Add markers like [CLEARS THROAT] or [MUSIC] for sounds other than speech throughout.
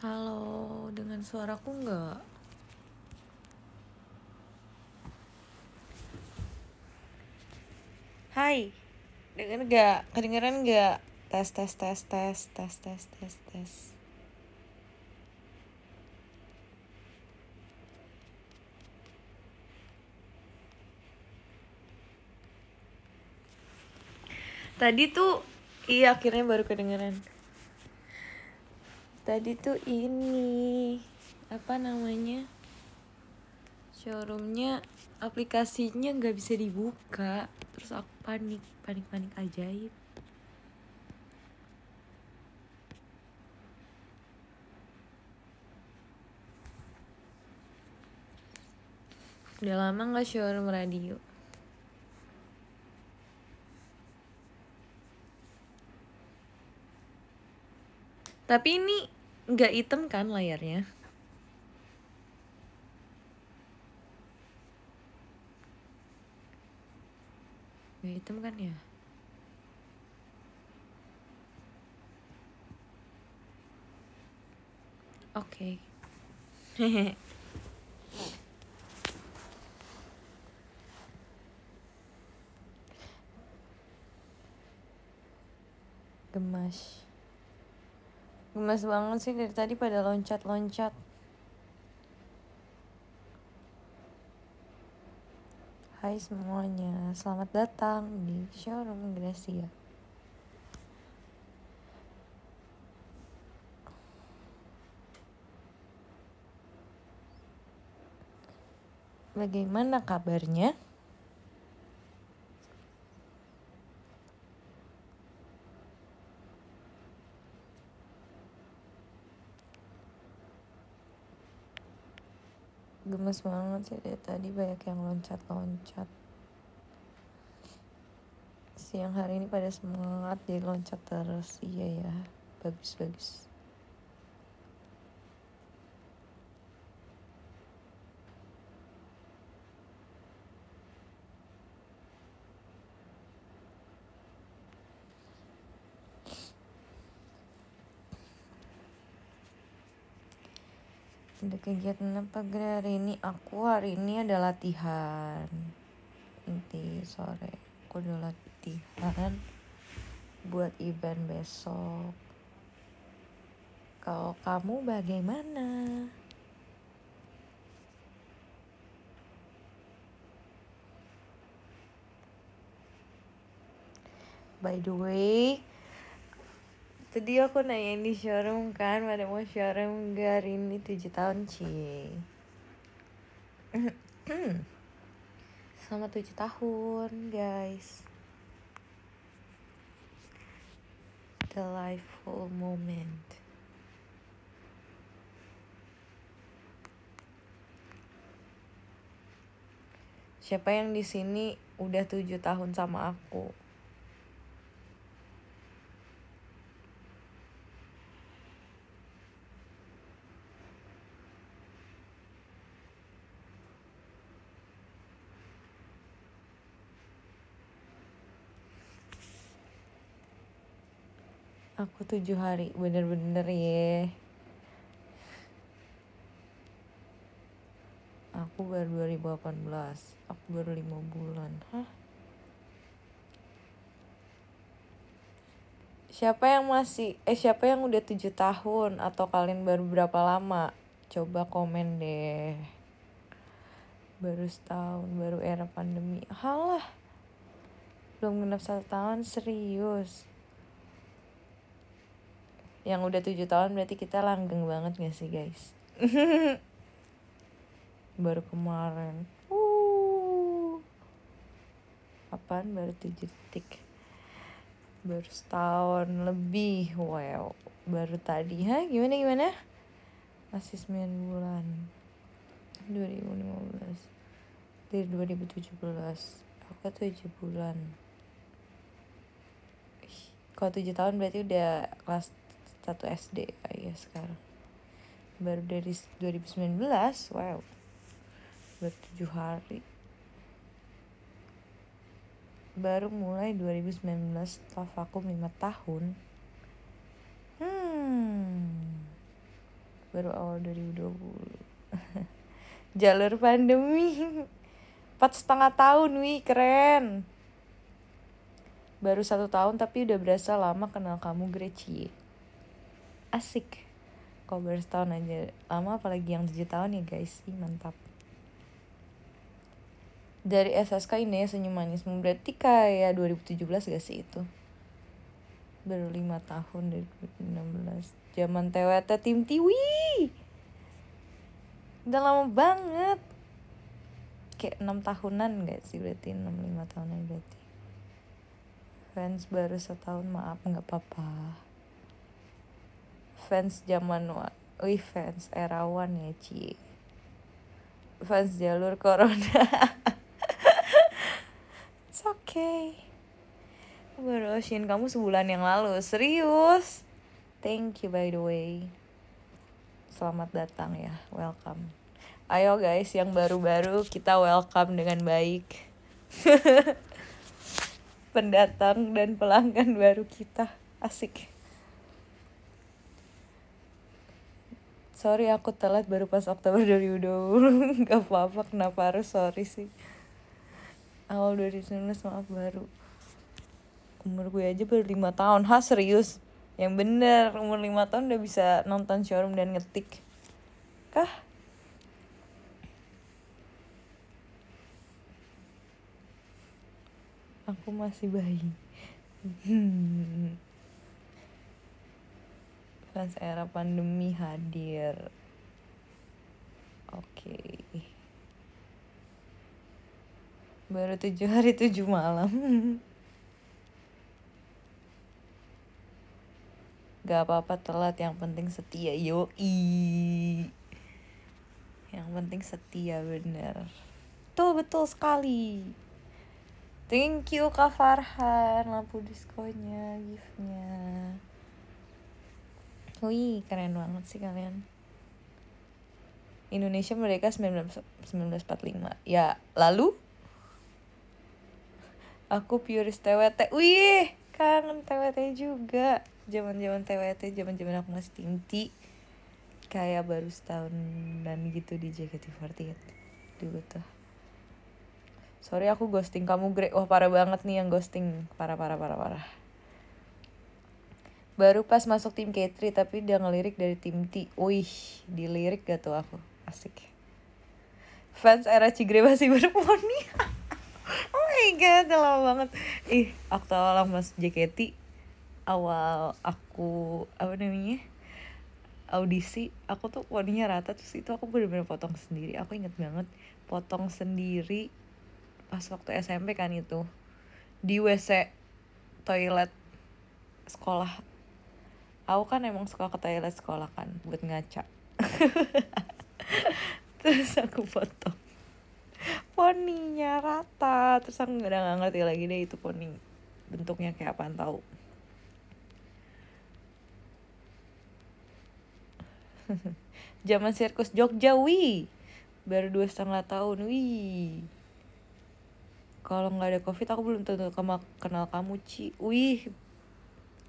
Halo, dengan suaraku enggak? Hai, denger enggak? Kedengeran enggak? Tes, tes, tes, tes, tes, tes, tes, tes. Tadi tuh, iya akhirnya baru kedengeran tadi tuh ini apa namanya showroomnya aplikasinya nggak bisa dibuka terus aku panik panik panik ajaib udah lama nggak showroom radio Tapi ini nggak hitam kan layarnya? Nggak hitam kan ya? Oke. Okay. [LAUGHS] Gemas. Gemes banget sih dari tadi pada loncat-loncat. Hai semuanya, selamat datang di showroom Gracia. Bagaimana kabarnya? semangat banget sih dari tadi banyak yang loncat-loncat siang hari ini pada semangat jadi loncat terus iya ya bagus-bagus Ada kegiatan apa Gre hari ini? Aku hari ini ada latihan. Nanti sore aku ada latihan buat event besok. Kalau kamu bagaimana? By the way, Tadi aku nanya di showroom kan, pada mau showroom gak ini tujuh tahun, sih, [CLEARS THROAT] Sama tujuh tahun, guys. the lifeful moment. Siapa yang di sini udah tujuh tahun sama aku? tujuh hari bener-bener ya aku baru 2018 aku baru lima bulan hah siapa yang masih eh siapa yang udah tujuh tahun atau kalian baru berapa lama coba komen deh baru setahun baru era pandemi halah belum genap satu tahun serius yang udah tujuh tahun berarti kita langgeng banget gak sih guys [LAUGHS] baru kemarin uh apaan baru tujuh detik baru setahun lebih wow baru tadi ha gimana gimana masih 9 bulan dua ribu 2015 dari belas aku tujuh bulan kalau tujuh tahun berarti udah kelas satu SD ya sekarang baru dari 2019 wow baru tujuh hari baru mulai 2019 setelah vakum lima tahun hmm baru awal 2020 [LAUGHS] jalur pandemi empat setengah tahun wih keren baru satu tahun tapi udah berasa lama kenal kamu Grecie asik kalau baru setahun aja lama apalagi yang tujuh tahun ya guys Ih, mantap dari SSK ini ya, senyum manismu berarti kayak 2017 gak sih itu baru lima tahun dari 2016 zaman TWT tim Tiwi udah lama banget kayak enam tahunan gak sih berarti enam lima tahunan berarti fans baru setahun maaf nggak apa-apa fans zaman wih fans era one ya Ci fans jalur corona [LAUGHS] it's okay baru kamu sebulan yang lalu serius thank you by the way selamat datang ya welcome ayo guys yang baru-baru kita welcome dengan baik [LAUGHS] pendatang dan pelanggan baru kita asik sorry aku telat baru pas Oktober 2020 [LAUGHS] gak apa-apa kenapa harus sorry sih awal 2019 maaf baru umur gue aja baru lima tahun ha serius yang bener umur lima tahun udah bisa nonton showroom dan ngetik kah aku masih bayi hmm. [LAUGHS] fans era pandemi hadir. Oke. Okay. Baru tujuh hari tujuh malam. Gak apa-apa telat, yang penting setia. Yoi. Yang penting setia bener. Tuh betul sekali. Thank you Kak Farhan, lampu diskonya, giftnya. Wih, keren banget sih kalian. Indonesia mereka 1945. Ya, lalu? Aku purist TWT. Wih, kangen TWT juga. Zaman-zaman TWT, zaman-zaman aku masih tinggi. Kayak baru setahun dan gitu di JKT48. Dulu tuh. Sorry aku ghosting kamu, Greg. Wah, parah banget nih yang ghosting. Parah, parah, parah, parah baru pas masuk tim K3 tapi dia ngelirik dari tim T wih dilirik gak tuh aku asik fans era Cigre masih berponi [LAUGHS] oh my god lama banget ih aku tau mas JKT awal aku apa namanya audisi aku tuh poninya rata terus itu aku bener-bener potong sendiri aku inget banget potong sendiri pas waktu SMP kan itu di WC toilet sekolah aku kan emang suka ke toilet sekolah kan buat ngaca [LAUGHS] terus aku foto poninya rata terus aku nggak nggak ngerti lagi deh itu poni bentuknya kayak apaan tahu [LAUGHS] zaman sirkus Jogja wi baru dua setengah tahun wi kalau nggak ada covid aku belum tentu kenal kamu ci wih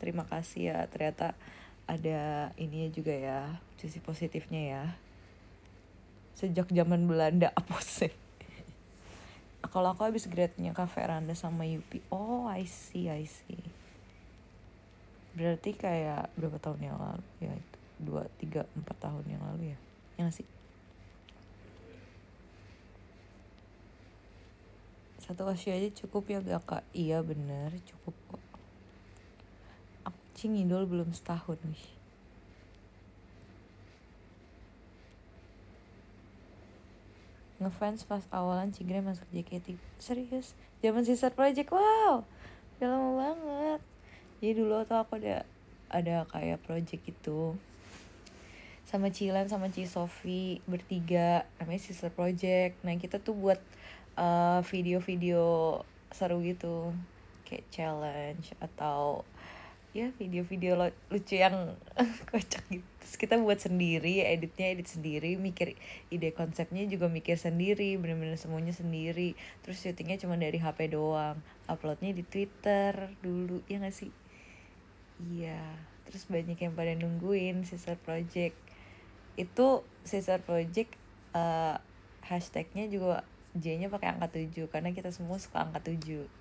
terima kasih ya ternyata ada ininya juga ya sisi positifnya ya sejak zaman Belanda apa [LAUGHS] sih kalau aku habis grade-nya kafe Veranda sama Yupi oh I see I see berarti kayak berapa tahun yang lalu ya itu dua tiga empat tahun yang lalu ya yang sih satu kasih aja cukup ya gak kak iya bener cukup kok Cing Idol belum setahun, wih. Ngefans pas awalan Cigre masuk JKT. Serius? Zaman Sister Project, wow! Udah lama banget. Jadi dulu tuh aku ada ada kayak project gitu sama Cilan sama Ci Sofi bertiga namanya Sister Project. Nah kita tuh buat eh, video-video uh, video -video seru gitu kayak challenge atau ya video-video lucu yang [LAUGHS] kocak gitu terus kita buat sendiri editnya edit sendiri mikir ide konsepnya juga mikir sendiri bener-bener semuanya sendiri terus syutingnya cuma dari HP doang uploadnya di Twitter dulu ya gak sih iya terus banyak yang pada nungguin sister project itu sister project uh, hashtagnya juga J-nya pakai angka tujuh karena kita semua suka angka tujuh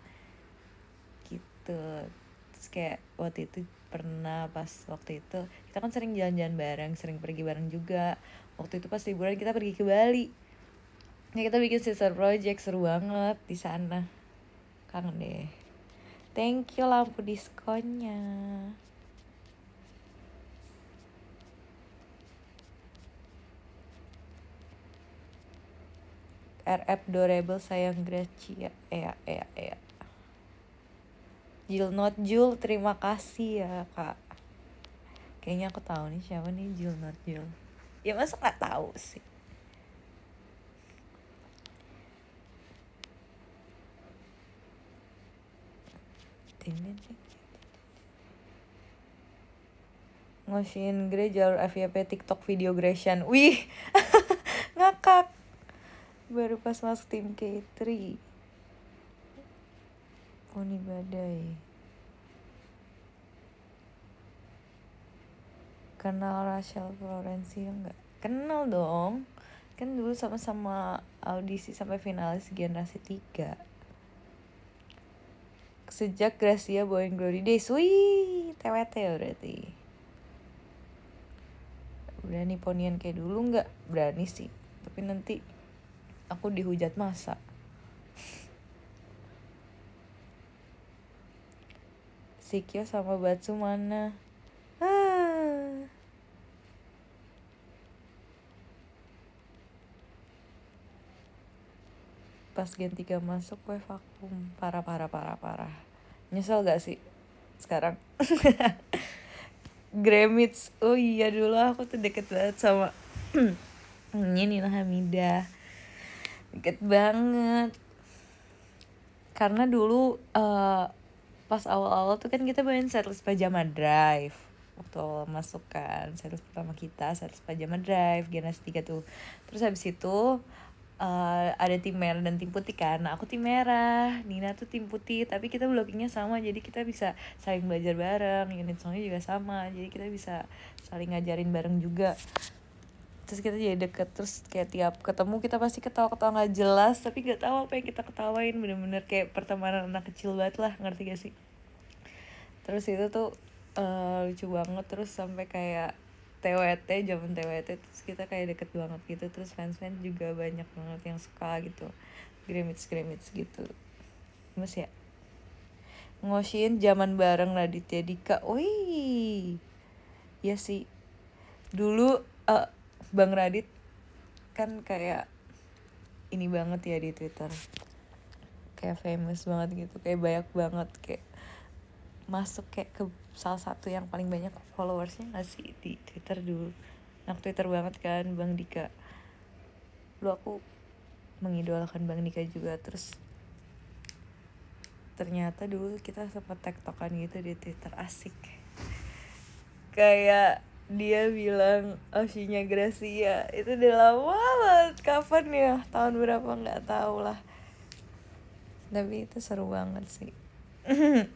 gitu terus kayak waktu itu pernah pas waktu itu kita kan sering jalan-jalan bareng sering pergi bareng juga waktu itu pas liburan kita pergi ke Bali ya kita bikin sister project seru banget di sana kangen deh thank you lampu diskonnya RF Dorable sayang Gracia ya ya ya Jill not Jill, terima kasih ya kak kayaknya aku tahu nih siapa nih Jill not Jill. ya masa nggak tahu sih Ngosin gre jalur FYP TikTok video Gresian. Wih [LAUGHS] Ngakak Baru pas masuk tim K3 lakoni badai kenal Rachel Florencia enggak kenal dong kan dulu sama-sama audisi sampai finalis generasi 3 sejak Gracia Boeing Glory Days wih TWT berarti berani ponian kayak dulu nggak berani sih tapi nanti aku dihujat masa [LAUGHS] Sikyo sama Batsu mana? Ah. Pas gen 3 masuk gue vakum. Parah, parah, parah, parah. Nyesel gak sih sekarang? [LAUGHS] Gremits. Oh iya dulu aku tuh deket banget sama [CLEARS THROAT] Nina Hamida. Deket banget. Karena dulu uh, pas awal-awal tuh kan kita main setlist pajama drive waktu masukkan masuk kan, setlist pertama kita setlist pajama drive generasi tiga tuh terus habis itu Uh, ada tim merah dan tim putih kan nah, aku tim merah Nina tuh tim putih tapi kita blockingnya sama jadi kita bisa saling belajar bareng unit songnya juga sama jadi kita bisa saling ngajarin bareng juga terus kita jadi deket terus kayak tiap ketemu kita pasti ketawa-ketawa nggak jelas tapi nggak tahu apa yang kita ketawain bener-bener kayak pertemanan anak kecil banget lah ngerti gak sih terus itu tuh uh, lucu banget terus sampai kayak TWT zaman TWT terus kita kayak deket banget gitu terus fans fans juga banyak banget yang suka gitu grimits grimits gitu mas ya ngosin zaman bareng Raditya Dika wih ya sih dulu Bang Radit kan kayak ini banget ya di Twitter kayak famous banget gitu kayak banyak banget kayak masuk kayak ke salah satu yang paling banyak followersnya gak sih di Twitter dulu nak Twitter banget kan Bang Dika lu aku mengidolakan Bang Dika juga terus ternyata dulu kita sempat tektokan gitu di Twitter asik kayak dia bilang Oshinya oh, Gracia itu udah lama banget kapan ya tahun berapa nggak tahu lah tapi itu seru banget sih [LAUGHS]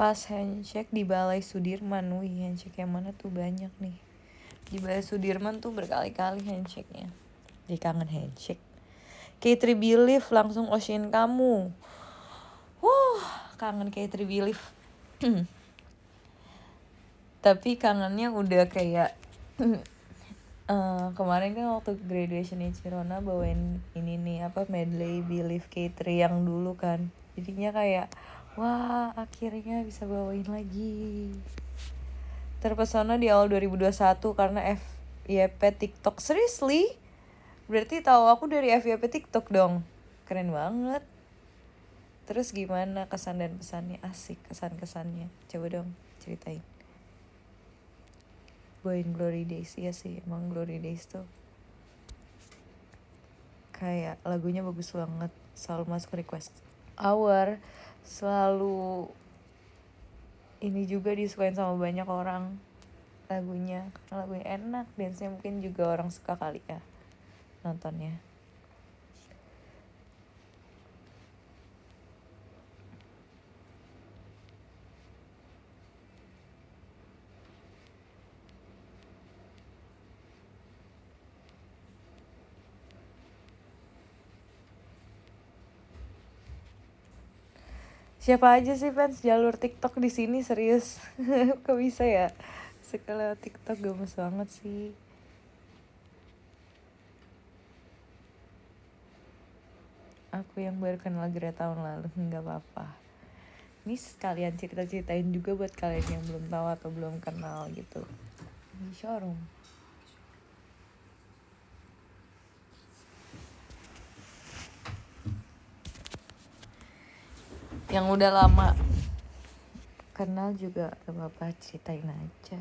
pas handshake di Balai Sudirman wih handshake yang mana tuh banyak nih di Balai Sudirman tuh berkali-kali handshake-nya jadi kangen handshake K3 Belief langsung oshin kamu. Wuh, kangen K3 Belief. [CLEARS THROAT] Tapi kangennya udah kayak uh, [CLEARS THROAT] kemarin kan waktu graduation Cirona bawain ini nih apa medley Belief K3 yang dulu kan. Jadinya kayak wah akhirnya bisa bawain lagi terpesona di awal 2021 karena F FYP TikTok seriously berarti tahu aku dari FYP TikTok dong keren banget terus gimana kesan dan pesannya asik kesan kesannya coba dong ceritain Boyin Glory Days ya sih emang Glory Days tuh kayak lagunya bagus banget selalu masuk request hour selalu ini juga disukain sama banyak orang lagunya karena lagunya enak dance-nya mungkin juga orang suka kali ya nontonnya siapa aja sih fans jalur TikTok di sini serius [LAUGHS] kok bisa ya sekali TikTok gemes banget sih aku yang baru kenal Greta tahun lalu [LAUGHS] nggak apa-apa ini sekalian cerita-ceritain juga buat kalian yang belum tahu atau belum kenal gitu ini showroom yang udah lama kenal juga gak apa-apa ceritain aja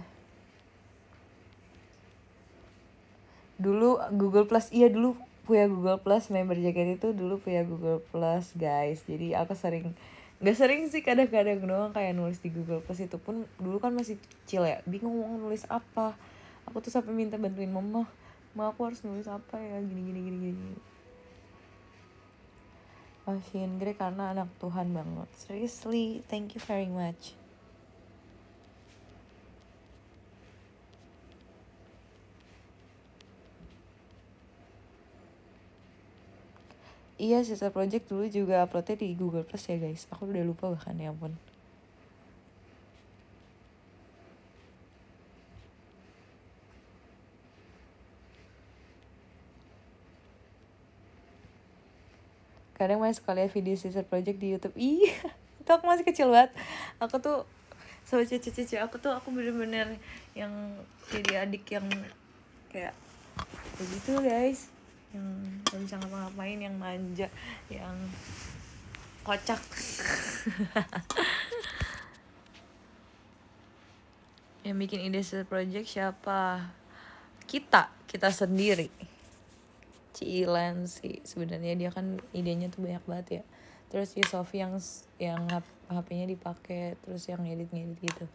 dulu Google Plus iya dulu punya Google Plus member jaket itu dulu punya Google Plus guys jadi aku sering nggak sering sih kadang-kadang doang kayak nulis di Google Plus itu pun dulu kan masih kecil ya bingung mau nulis apa aku tuh sampai minta bantuin mama ma aku harus nulis apa ya gini gini gini gini Machine Grey karena anak Tuhan banget seriously thank you very much Iya, Sister Project dulu juga uploadnya di Google Plus ya guys. Aku udah lupa bahkan ya ampun. Kadang masih sekali video Sister Project di Youtube. Iya, [LAUGHS] itu aku masih kecil banget. Aku tuh sama cici-cici aku tuh aku bener-bener yang jadi adik yang kayak begitu guys yang gak bisa ngapa-ngapain yang manja yang kocak [LAUGHS] yang bikin ide project siapa kita kita sendiri Cilan sih sebenarnya dia kan idenya tuh banyak banget ya terus Yusofi yang yang HP-nya dipakai terus yang ngedit ngedit gitu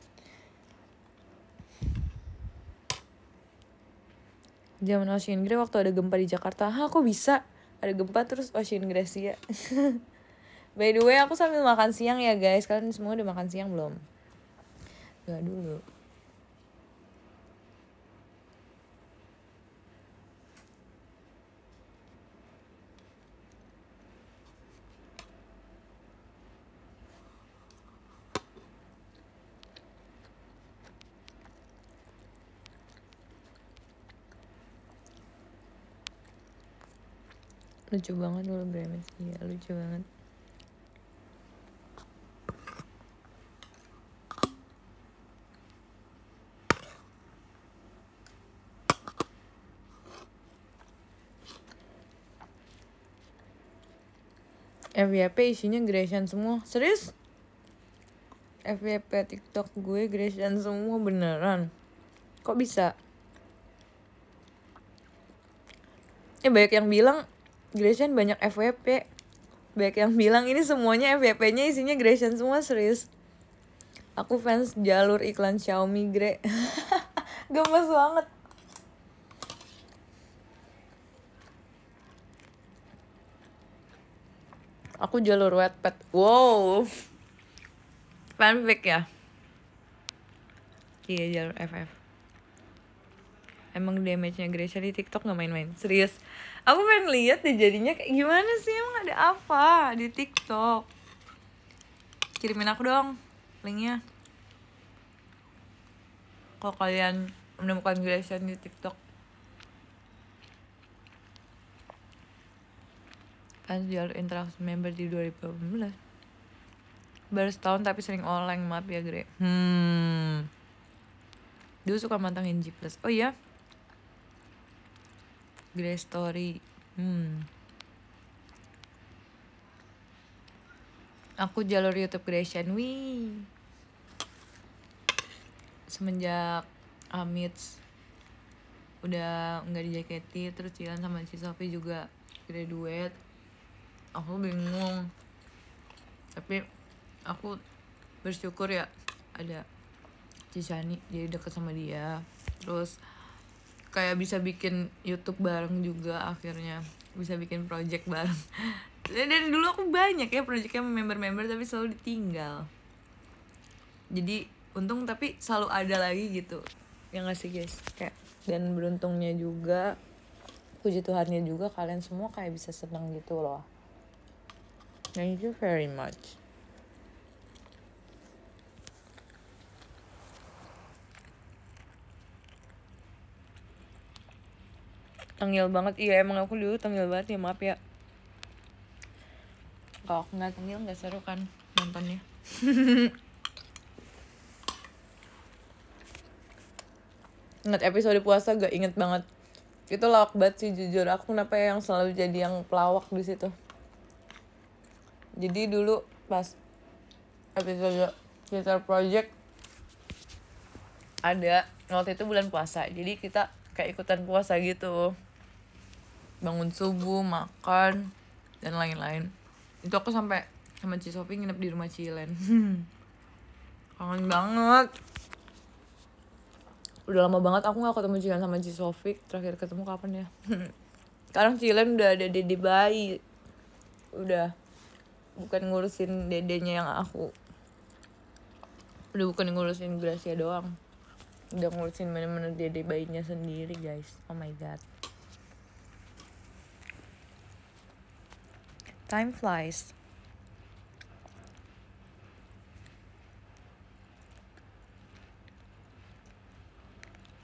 zaman Ocean Grey waktu ada gempa di Jakarta Hah aku bisa ada gempa terus Ocean Gracia ya. [LAUGHS] By the way aku sambil makan siang ya guys Kalian semua udah makan siang belum? Gak dulu lucu banget lo Gramet Iya, lucu banget FYP isinya Gresian semua serius FYP TikTok gue Gresian semua beneran kok bisa Eh banyak yang bilang Gresian banyak FWP banyak yang bilang ini semuanya fwp nya isinya Gresian semua serius aku fans jalur iklan Xiaomi Gre [LAUGHS] gemes banget aku jalur Wattpad wow fanfic ya iya jalur FF emang damage-nya Gresian di TikTok gak main-main serius aku pengen lihat deh jadinya kayak gimana sih emang ada apa di TikTok kirimin aku dong linknya kalau kalian menemukan Grayson di TikTok kan jalur interaksi member di 2018 baru setahun tapi sering online maaf ya Greg. hmm dulu suka mantengin G plus oh iya Grey Story hmm aku jalur YouTube Creation wih semenjak Amit udah nggak di terus Cilan sama si Sophie juga duet, aku bingung tapi aku bersyukur ya ada Cisani jadi deket sama dia terus kayak bisa bikin YouTube bareng juga akhirnya bisa bikin project bareng [LAUGHS] dan dari dulu aku banyak ya projectnya member-member tapi selalu ditinggal jadi untung tapi selalu ada lagi gitu yang ngasih guys kayak dan beruntungnya juga puji Tuhannya juga kalian semua kayak bisa senang gitu loh thank you very much tengil banget iya emang aku dulu tengil banget ya maaf ya kalau aku nggak tengil nggak seru kan nontonnya [LAUGHS] inget episode puasa gak inget banget itu lawak banget sih jujur aku kenapa ya yang selalu jadi yang pelawak di situ jadi dulu pas episode theater Project ada waktu itu bulan puasa jadi kita kayak ikutan puasa gitu bangun subuh makan dan lain-lain itu aku sampai sama Ci Sophie nginep di rumah Cilen [LAUGHS] kangen banget udah lama banget aku nggak ketemu Cilen sama Ci Sophie terakhir ketemu kapan ya [LAUGHS] sekarang Cilen udah ada dede bayi udah bukan ngurusin dedenya yang aku udah bukan ngurusin Gracia doang udah ngurusin mana-mana dede bayinya sendiri guys oh my god Time flies.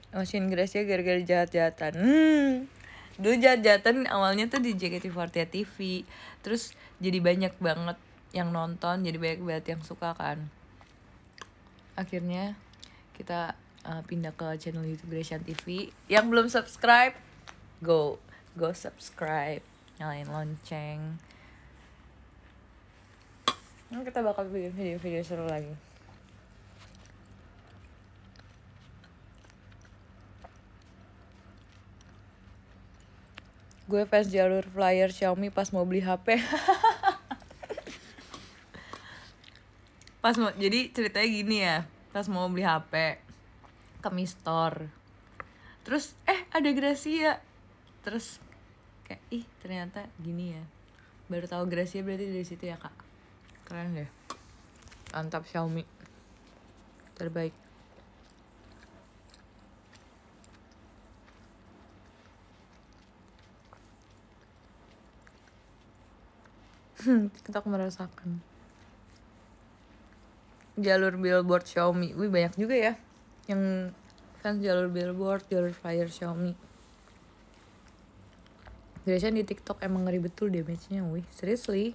Ocean oh, ya gara-gara jahat-jahatan. Hmm. Dulu jahat-jahatan awalnya tuh di JKT48 TV. Terus jadi banyak banget yang nonton, jadi banyak banget yang suka kan. Akhirnya kita uh, pindah ke channel YouTube Gracia TV. Yang belum subscribe, go go subscribe, nyalain lonceng. Nah, kita bakal bikin video-video seru lagi. Gue fans jalur flyer Xiaomi pas mau beli HP. pas mau jadi ceritanya gini ya, pas mau beli HP ke Mi Store. Terus eh ada Gracia. Terus kayak ih ternyata gini ya. Baru tahu Gracia berarti dari situ ya, Kak keren deh mantap Xiaomi terbaik hmm, TikTok merasakan jalur billboard Xiaomi wih banyak juga ya yang fans jalur billboard jalur flyer Xiaomi biasanya di TikTok emang ngeri betul damage-nya wih seriously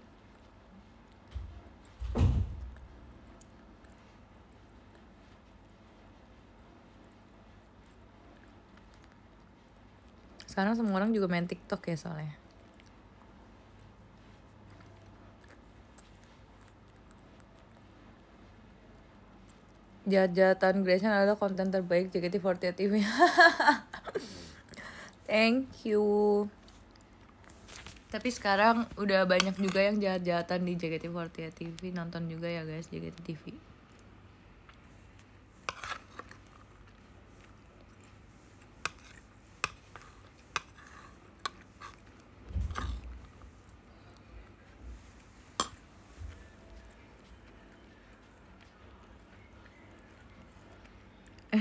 Sekarang semua orang juga main TikTok ya soalnya. jahat Grace adalah konten terbaik JKT48 TV. [LAUGHS] Thank you. Tapi sekarang udah banyak juga yang jahat-jahatan di JKT48 TV. Nonton juga ya guys JKT TV.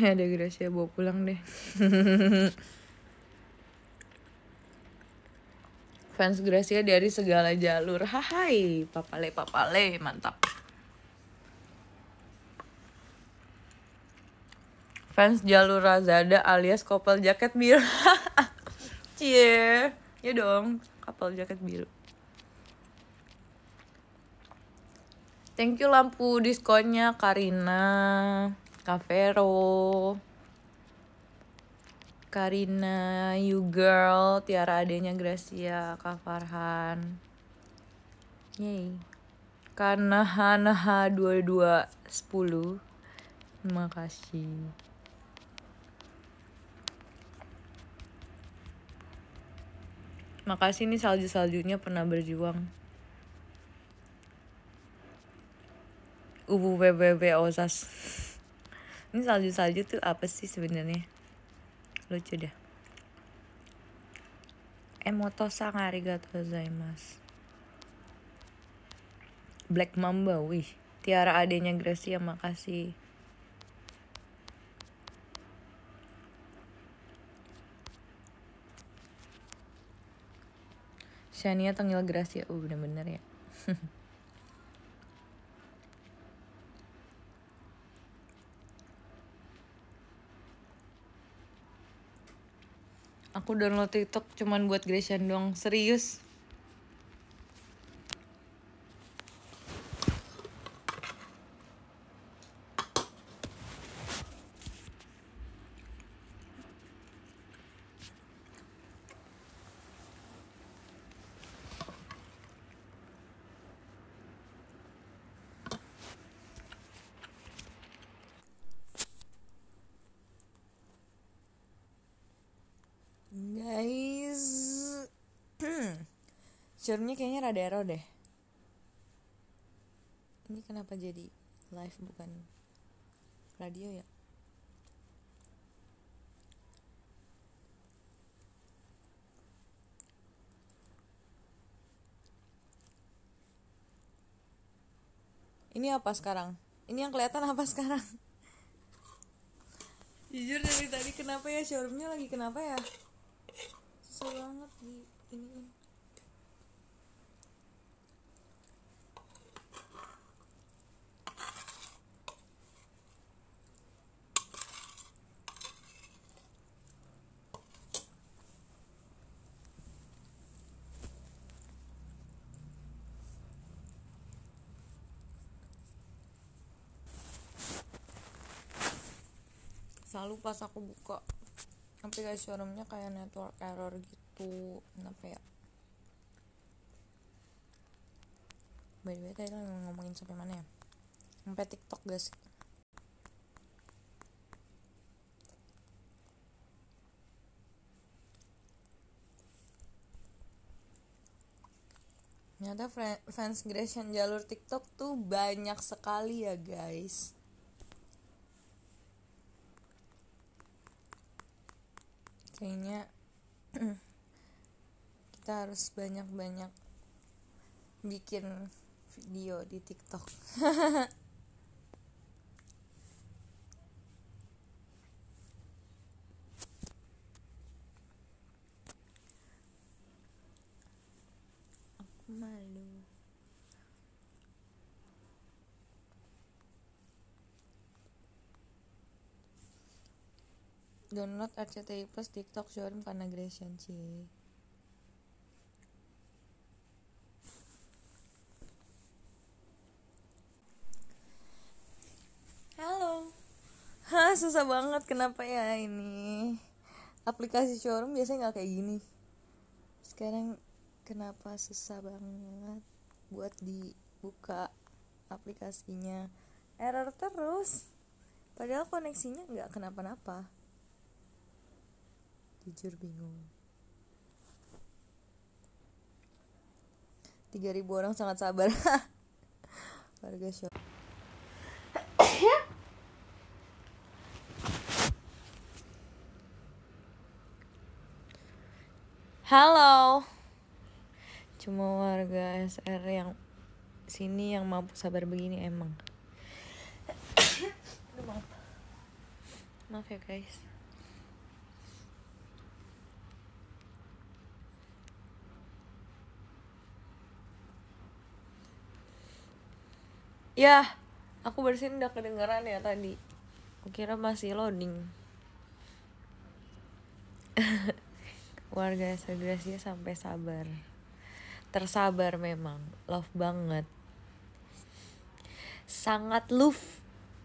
ya [LAUGHS] ada Gracia bawa pulang deh [LAUGHS] fans Gracia dari segala jalur hai papale papale mantap fans jalur Lazada alias kopel jaket biru [LAUGHS] cie ya dong kapal jaket biru Thank you lampu diskonnya Karina. Kavero, Karina, You Girl, Tiara adanya Gracia, Kak Farhan. Yay. Karena Hanaha 2210. Terima kasih. Makasih nih salju-saljunya pernah berjuang. Ubu WWW Ozas ini salju-salju tuh apa sih sebenarnya lucu dah eh, sang arigato zaimas Black Mamba wih Tiara adanya Gracia makasih Shania Tengil Gracia oh bener-bener ya [LAUGHS] aku download TikTok cuman buat Gresian doang serius Jadinya kayaknya rada deh. Ini kenapa jadi live bukan radio ya? Ini apa sekarang? Ini yang kelihatan apa sekarang? Jujur dari tadi kenapa ya showroomnya lagi kenapa ya? Susah banget di ini. pas aku buka aplikasi forumnya kayak network error gitu kenapa ya by the way tadi kan ngomongin sampai mana ya sampai tiktok guys ternyata fans Grace yang jalur TikTok tuh banyak sekali ya guys kayaknya [CLEARS THROAT] kita harus banyak-banyak bikin video di TikTok. [LAUGHS] download RCTI Plus TikTok showroom karena Gresian sih Halo Hah susah banget kenapa ya ini Aplikasi showroom biasanya nggak kayak gini Sekarang kenapa susah banget buat dibuka aplikasinya Error terus Padahal koneksinya nggak kenapa-napa jujur bingung 3000 orang sangat sabar [LAUGHS] warga shock Halo Cuma warga SR yang Sini yang mampu sabar begini emang [COUGHS] Maaf ya guys ya aku bersihin udah kedengeran ya tadi aku kira masih loading [LAUGHS] warga Sagrasia sampai sabar tersabar memang love banget sangat love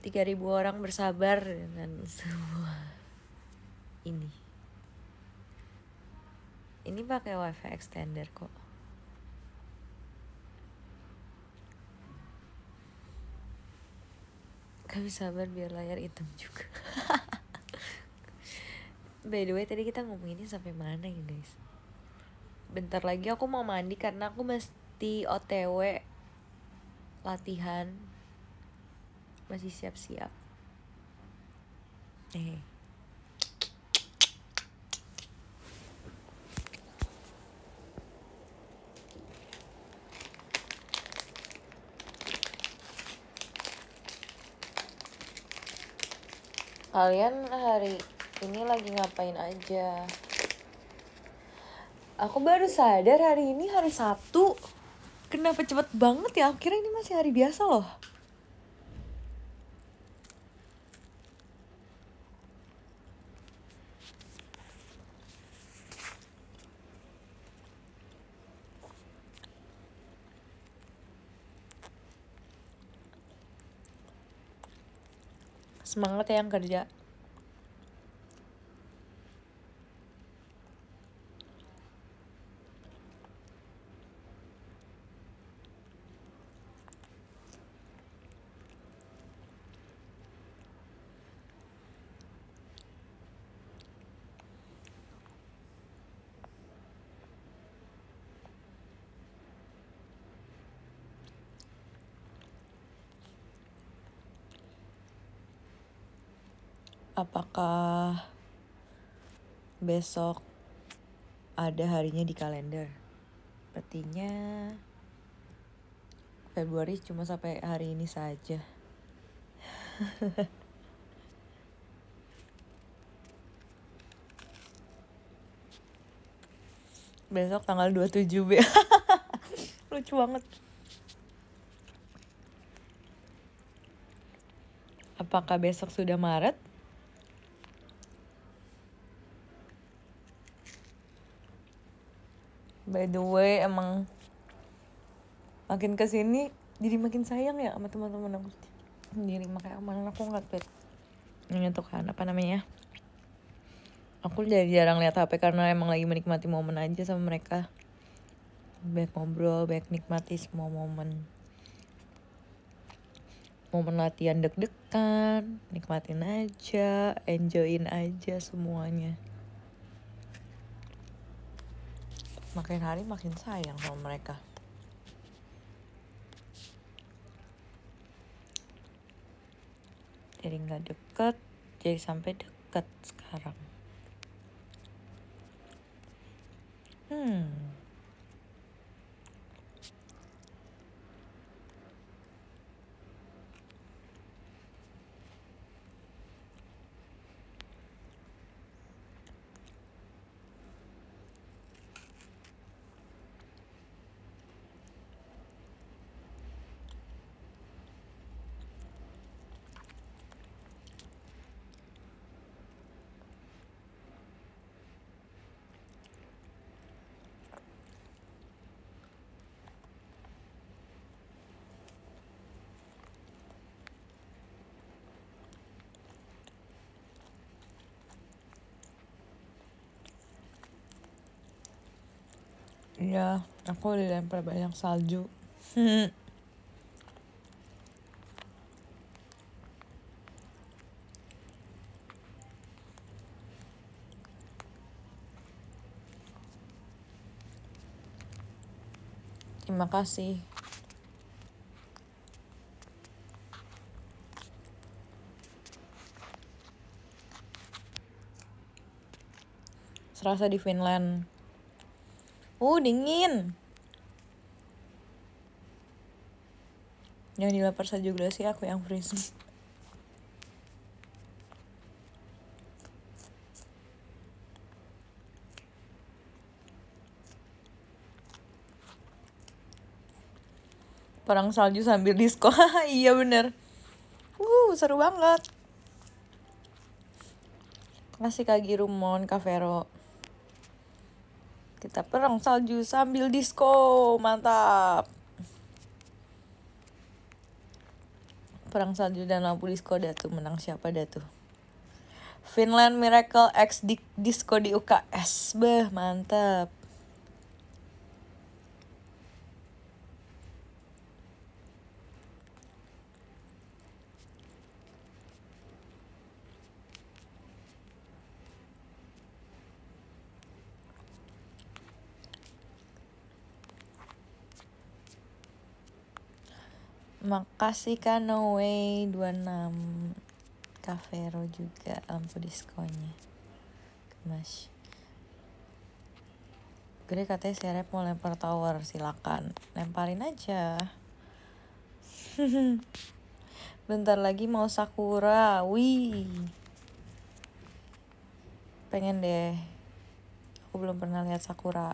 3000 orang bersabar dengan semua ini ini pakai wifi extender kok tapi sabar biar layar hitam juga [LAUGHS] by the way tadi kita ngomonginnya sampai mana ya guys bentar lagi aku mau mandi karena aku mesti otw latihan masih siap-siap eh kalian hari ini lagi ngapain aja? Aku baru sadar hari ini hari Sabtu. Kenapa cepet banget ya? Akhirnya ini masih hari biasa loh. semangat ya yang kerja apakah besok ada harinya di kalender? Sepertinya Februari cuma sampai hari ini saja. [LAUGHS] Besok tanggal 27 B. [LAUGHS] Lucu banget. Apakah besok sudah Maret? by the way emang makin kesini jadi makin sayang ya sama teman-teman aku sendiri makanya kemarin aku nggak pet ini tuh kan apa namanya aku jadi jarang lihat HP karena emang lagi menikmati momen aja sama mereka baik ngobrol baik nikmati semua momen momen latihan deg-degan nikmatin aja enjoyin aja semuanya makin hari makin sayang sama mereka jadi nggak deket jadi sampai deket sekarang hmm Iya, aku udah lempar banyak salju. Terima kasih. Serasa di Finland. Uh, dingin. Yang dilapar saja juga sih aku yang freeze. Perang salju sambil disco. [LAUGHS] iya bener. Uh, seru banget. Ngasih kagi rumon, kavero. Kita perang salju sambil disco, mantap. Perang salju dan lampu disco dah tuh menang siapa dah tuh. Finland Miracle X di disco di UKS, beh mantap. Makasih Kanoe 26 Cafero juga lampu diskonnya Kemas Gede katanya si Rep mau lempar tower silakan Lemparin aja [LAUGHS] Bentar lagi mau Sakura Wih Pengen deh Aku belum pernah lihat Sakura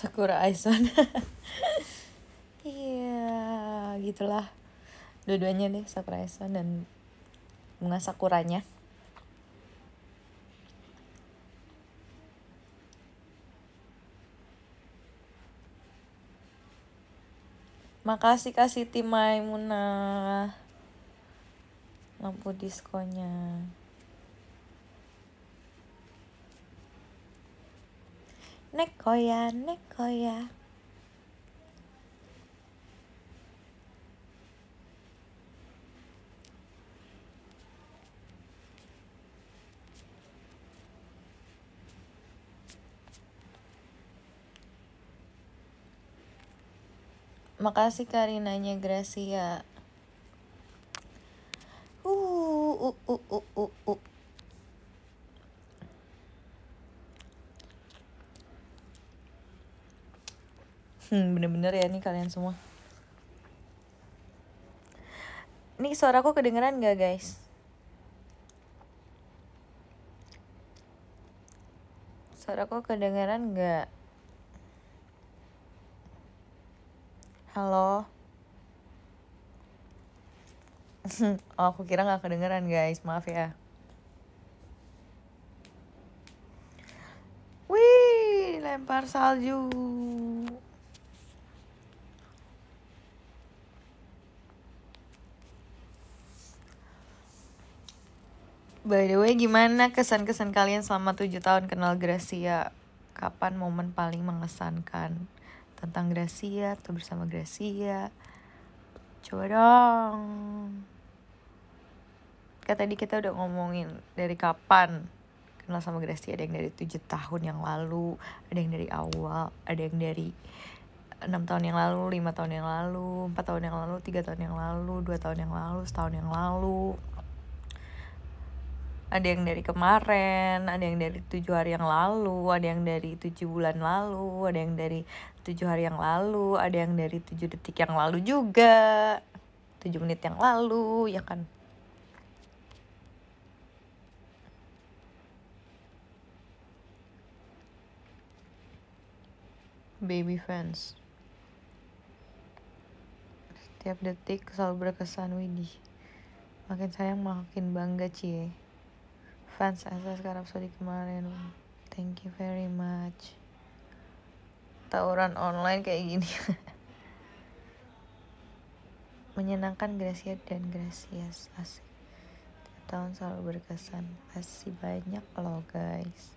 Sakura Aison [LAUGHS] iya gitulah dua-duanya deh Sakura Aison dan bunga sakuranya Makasih kasih tim Muna Lampu diskonnya. Nekoya, Nekoya. Makasih Karinanya Gracia. Uh, uh, uh, uh, uh, uh. hmm, bener-bener ya nih kalian semua nih suaraku kedengeran gak guys suaraku kedengeran gak halo [LAUGHS] oh aku kira gak kedengeran guys maaf ya wih lempar salju By the way, gimana kesan-kesan kalian selama tujuh tahun kenal Gracia? Kapan momen paling mengesankan tentang Gracia atau bersama Gracia? Coba dong. Kayak tadi kita udah ngomongin dari kapan kenal sama Gracia. Ada yang dari tujuh tahun yang lalu, ada yang dari awal, ada yang dari enam tahun yang lalu, lima tahun yang lalu, empat tahun yang lalu, tiga tahun yang lalu, dua tahun yang lalu, setahun yang lalu, ada yang dari kemarin ada yang dari tujuh hari yang lalu ada yang dari tujuh bulan lalu ada yang dari tujuh hari yang lalu ada yang dari tujuh detik yang lalu juga tujuh menit yang lalu ya kan baby fans setiap detik selalu berkesan Widih makin sayang makin bangga cie fans asas Rapsodi kemarin thank you very much tawuran online kayak gini [LAUGHS] menyenangkan Gracia dan Gracias asik tahun selalu berkesan kasih banyak lo guys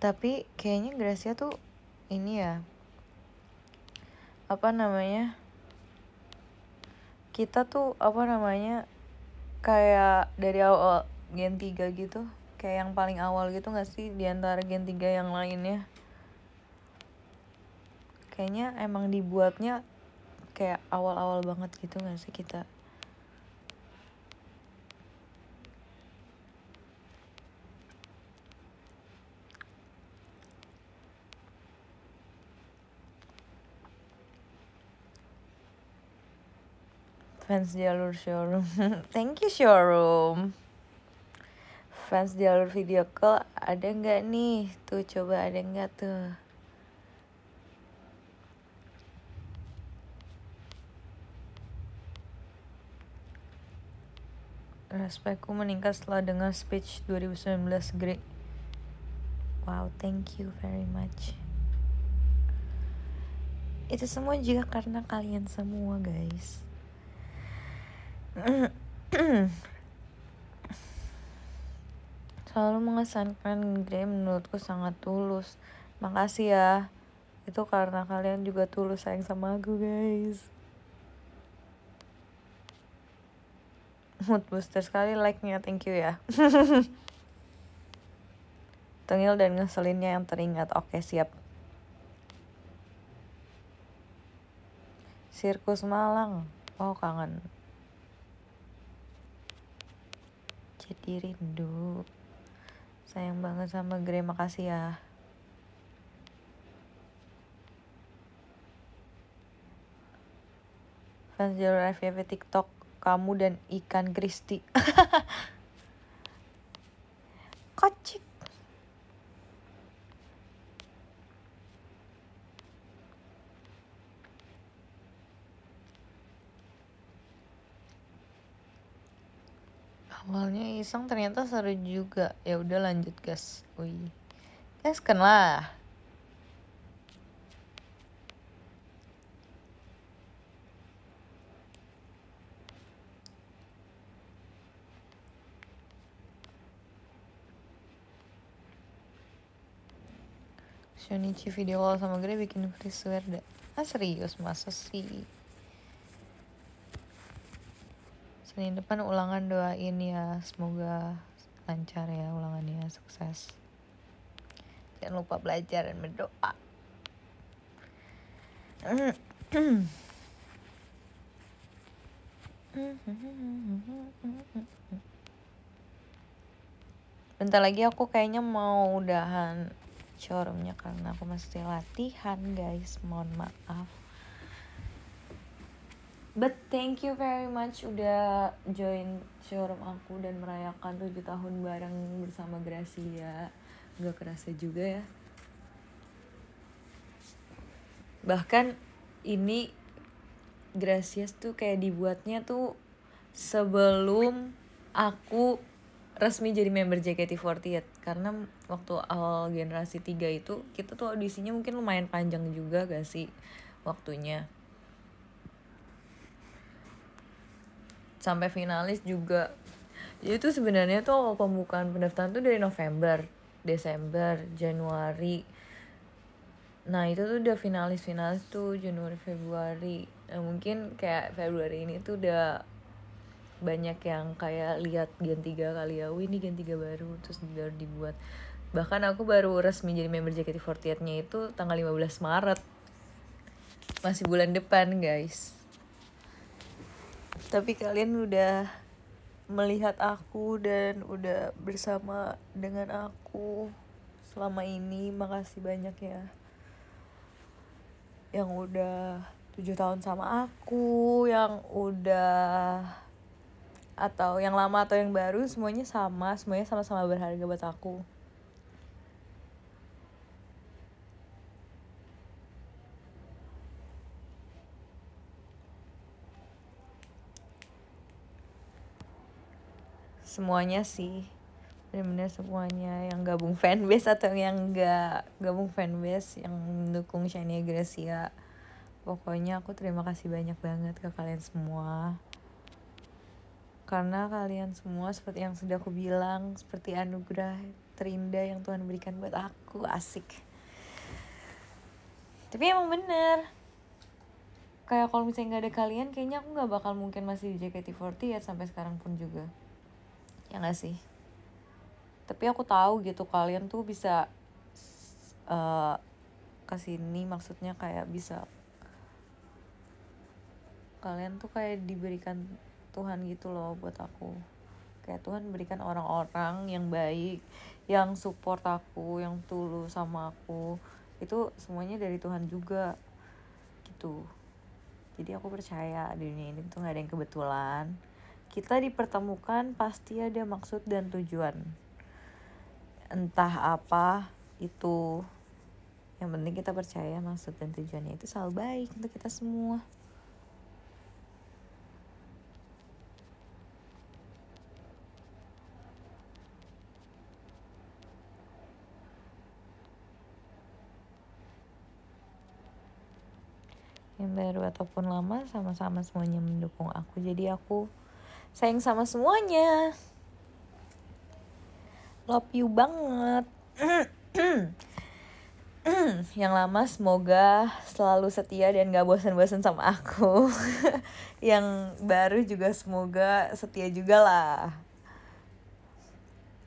tapi kayaknya Gracia tuh ini ya apa namanya kita tuh apa namanya kayak dari awal gen 3 gitu kayak yang paling awal gitu gak sih diantara gen 3 yang lainnya kayaknya emang dibuatnya kayak awal-awal banget gitu gak sih kita fans jalur showroom [LAUGHS] thank you showroom fans jalur video call ada nggak nih tuh coba ada nggak tuh Respekku meningkat setelah dengar speech 2019 Greg. Wow, thank you very much. Itu semua juga karena kalian semua, guys selalu mengesankan Grey menurutku sangat tulus makasih ya itu karena kalian juga tulus sayang sama aku guys mood booster sekali like-nya thank you ya [LAUGHS] tengil dan ngeselinnya yang teringat oke siap sirkus Malang oh kangen jadi rindu sayang banget sama Grey makasih ya fans jalur FYP TikTok kamu dan ikan Kristi [LAUGHS] kocik awalnya iseng ternyata seru juga ya udah lanjut gas gas gaskan lah Shonichi video call sama Grey bikin swear deh, Ah serius masa sih? Senin depan ulangan doain ya. Semoga lancar ya ulangannya, sukses. Jangan lupa belajar dan berdoa. Bentar lagi aku kayaknya mau udahan showroomnya karena aku masih latihan guys mohon maaf But thank you very much udah join showroom aku dan merayakan tujuh tahun bareng bersama Gracia. Gak kerasa juga ya. Bahkan ini Gracias tuh kayak dibuatnya tuh sebelum aku resmi jadi member JKT48 karena waktu awal generasi 3 itu kita tuh audisinya mungkin lumayan panjang juga gak sih waktunya sampai finalis juga jadi itu sebenarnya tuh awal pembukaan pendaftaran tuh dari November Desember Januari nah itu tuh udah finalis finalis tuh Januari Februari nah, mungkin kayak Februari ini tuh udah banyak yang kayak lihat gen 3 kali ya ini gen 3 baru terus baru dibuat bahkan aku baru resmi jadi member JKT48 nya itu tanggal 15 Maret masih bulan depan guys tapi kalian udah melihat aku dan udah bersama dengan aku selama ini makasih banyak ya yang udah tujuh tahun sama aku yang udah atau yang lama atau yang baru semuanya sama semuanya sama-sama berharga buat aku semuanya sih benar-benar semuanya yang gabung fanbase atau yang gak gabung fanbase yang mendukung Shania Gracia pokoknya aku terima kasih banyak banget ke kalian semua karena kalian semua seperti yang sudah aku bilang seperti anugerah terindah yang Tuhan berikan buat aku asik tapi emang bener kayak kalau misalnya gak ada kalian kayaknya aku gak bakal mungkin masih di JKT48 ya sampai sekarang pun juga ya gak sih tapi aku tahu gitu kalian tuh bisa uh, kesini maksudnya kayak bisa kalian tuh kayak diberikan Tuhan gitu loh buat aku kayak Tuhan berikan orang-orang yang baik yang support aku yang tulus sama aku itu semuanya dari Tuhan juga gitu jadi aku percaya dunia ini tuh gak ada yang kebetulan kita dipertemukan pasti ada maksud dan tujuan. Entah apa itu. Yang penting kita percaya maksud dan tujuannya itu selalu baik untuk kita semua. yang baru ataupun lama sama-sama semuanya mendukung aku jadi aku sayang sama semuanya love you banget [CLEARS THROAT] yang lama semoga selalu setia dan gak bosan-bosan sama aku [LAUGHS] yang baru juga semoga setia juga lah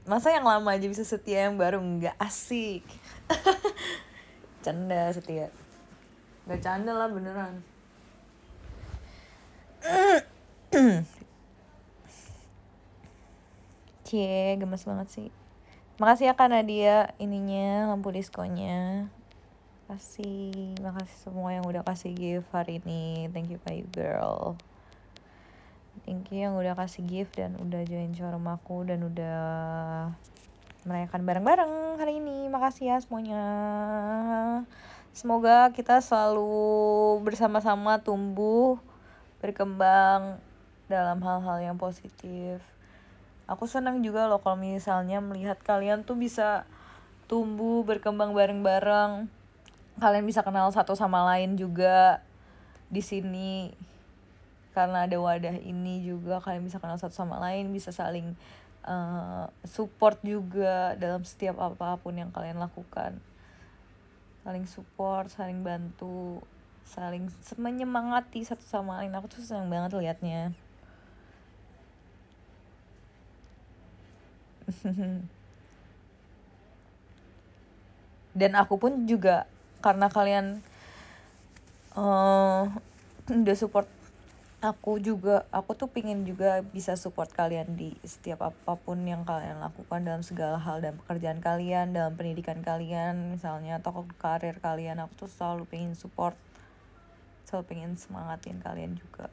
masa yang lama aja bisa setia yang baru nggak asik [LAUGHS] canda setia nggak canda lah beneran [CLEARS THROAT] Cie, gemes banget sih. Makasih ya karena dia ininya lampu diskonnya. Kasih, makasih semua yang udah kasih gift hari ini. Thank you my Girl. Thank you yang udah kasih gift dan udah join showroom aku dan udah merayakan bareng-bareng hari ini. Makasih ya semuanya. Semoga kita selalu bersama-sama tumbuh, berkembang dalam hal-hal yang positif aku senang juga loh kalau misalnya melihat kalian tuh bisa tumbuh berkembang bareng-bareng kalian bisa kenal satu sama lain juga di sini karena ada wadah ini juga kalian bisa kenal satu sama lain bisa saling uh, support juga dalam setiap apapun yang kalian lakukan saling support saling bantu saling menyemangati satu sama lain aku tuh senang banget liatnya [LAUGHS] dan aku pun juga karena kalian uh, udah support aku juga aku tuh pingin juga bisa support kalian di setiap apapun yang kalian lakukan dalam segala hal dan pekerjaan kalian dalam pendidikan kalian misalnya atau karir kalian aku tuh selalu pengen support selalu pengen semangatin kalian juga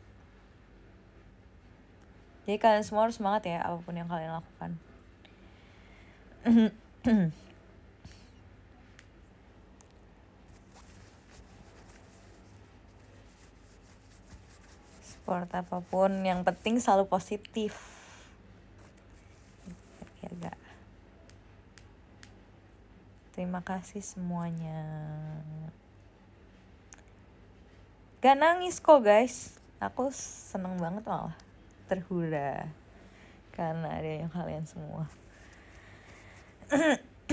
jadi kalian semua harus semangat ya apapun yang kalian lakukan Sport apapun yang penting selalu positif terima kasih semuanya gak nangis kok guys aku seneng banget malah terhura karena ada yang kalian semua [COUGHS]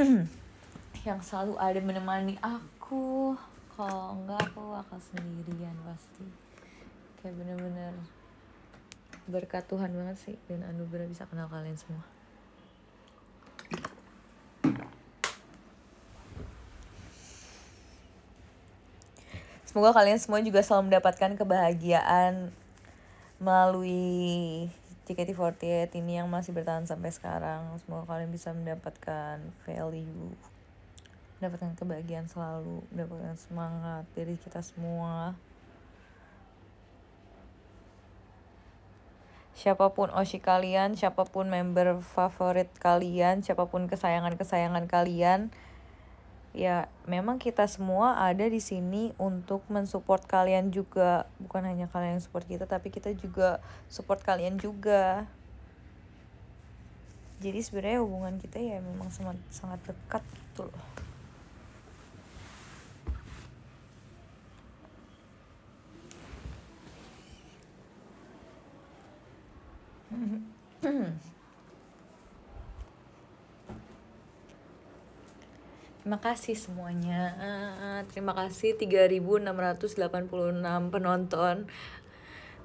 yang selalu ada menemani aku kalau enggak aku akan sendirian pasti kayak bener-bener berkat Tuhan banget sih dan anugerah bisa kenal kalian semua Semoga kalian semua juga selalu mendapatkan kebahagiaan melalui JKT48 ini yang masih bertahan sampai sekarang. Semoga kalian bisa mendapatkan value, mendapatkan kebahagiaan selalu, mendapatkan semangat dari kita semua. Siapapun Oshi kalian, siapapun member favorit kalian, siapapun kesayangan-kesayangan kalian, ya memang kita semua ada di sini untuk mensupport kalian juga bukan hanya kalian yang support kita tapi kita juga support kalian juga jadi sebenarnya hubungan kita ya memang sangat sangat dekat gitu loh mm-hmm [CLEARS THROAT] Ah, terima kasih semuanya. terima kasih 3686 penonton.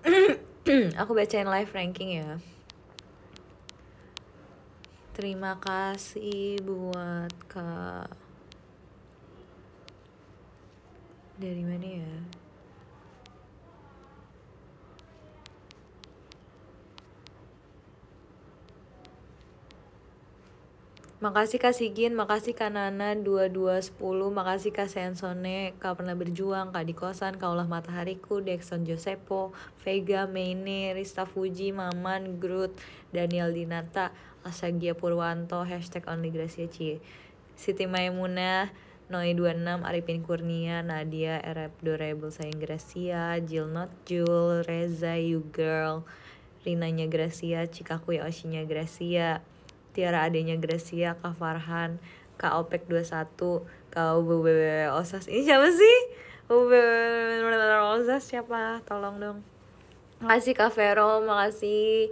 [CLEARS THROAT] Aku bacain live ranking ya. Terima kasih buat Kak. Dari mana ya? Makasih Kak Sigin, makasih Kak Nana 2210, makasih Kak Sensone, Kak pernah berjuang, Kak di kosan, Kaulah Matahariku, Dexon Josepo, Vega, Meine, Rista Fuji, Maman, Groot, Daniel Dinata, Asagia Purwanto, hashtag Only Gracia Cie, Siti Maimuna, Noi26, Arifin Kurnia, Nadia, Erabdorable Sayang Gracia, Jill Not jewel Reza You Girl, Rinanya Gracia, Cikaku Yoshinya Gracia, Tiara adanya Gracia, Kak Farhan, Kak Opek 21, Kak UBW Osas. Ini siapa sih? UBW Osas siapa? Tolong dong. Makasih Kak Vero, makasih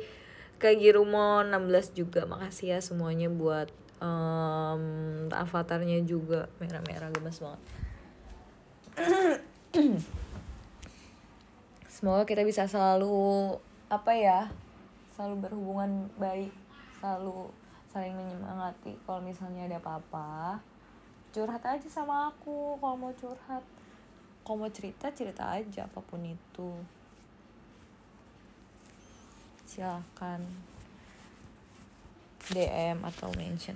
Kak Girumo 16 juga. Makasih ya semuanya buat um, avatarnya juga merah-merah gemes banget. [CLEARS THROAT] Semoga kita bisa selalu apa ya? Selalu berhubungan baik, selalu saling menyemangati kalau misalnya ada apa-apa curhat aja sama aku kalau mau curhat kalau mau cerita cerita aja apapun itu silahkan DM atau mention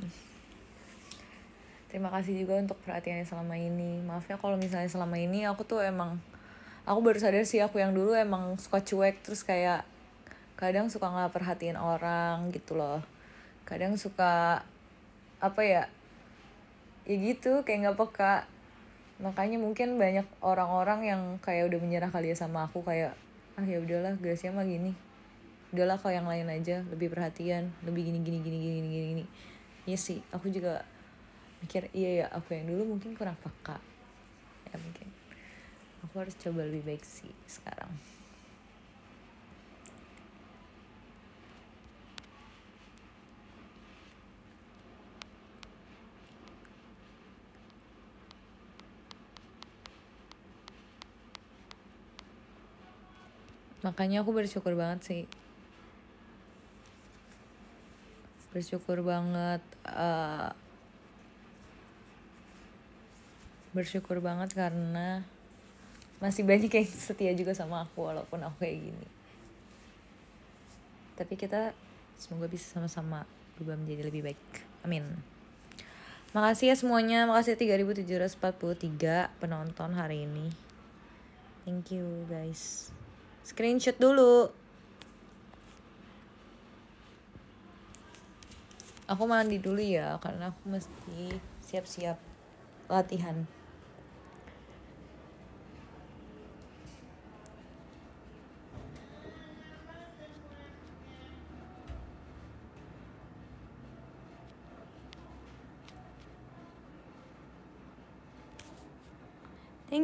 terima kasih juga untuk perhatiannya selama ini maaf ya kalau misalnya selama ini aku tuh emang aku baru sadar sih aku yang dulu emang suka cuek terus kayak kadang suka nggak perhatiin orang gitu loh kadang suka apa ya ya gitu kayak nggak peka makanya mungkin banyak orang-orang yang kayak udah menyerah kali ya sama aku kayak ah ya udahlah Gracia mah gini udahlah kau yang lain aja lebih perhatian lebih gini gini gini gini gini gini ya sih aku juga mikir iya ya aku yang dulu mungkin kurang peka ya mungkin aku harus coba lebih baik sih sekarang makanya aku bersyukur banget sih bersyukur banget uh, bersyukur banget karena masih banyak yang setia juga sama aku walaupun aku kayak gini tapi kita semoga bisa sama-sama berubah menjadi lebih baik amin Makasih ya semuanya, makasih 3743 penonton hari ini. Thank you guys. Screenshot dulu. Aku mandi dulu ya karena aku mesti siap-siap latihan.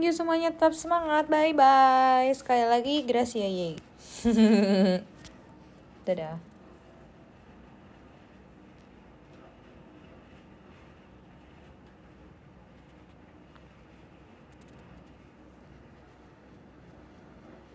thank you semuanya tetap semangat bye bye sekali lagi Gracia ye [LAUGHS] dadah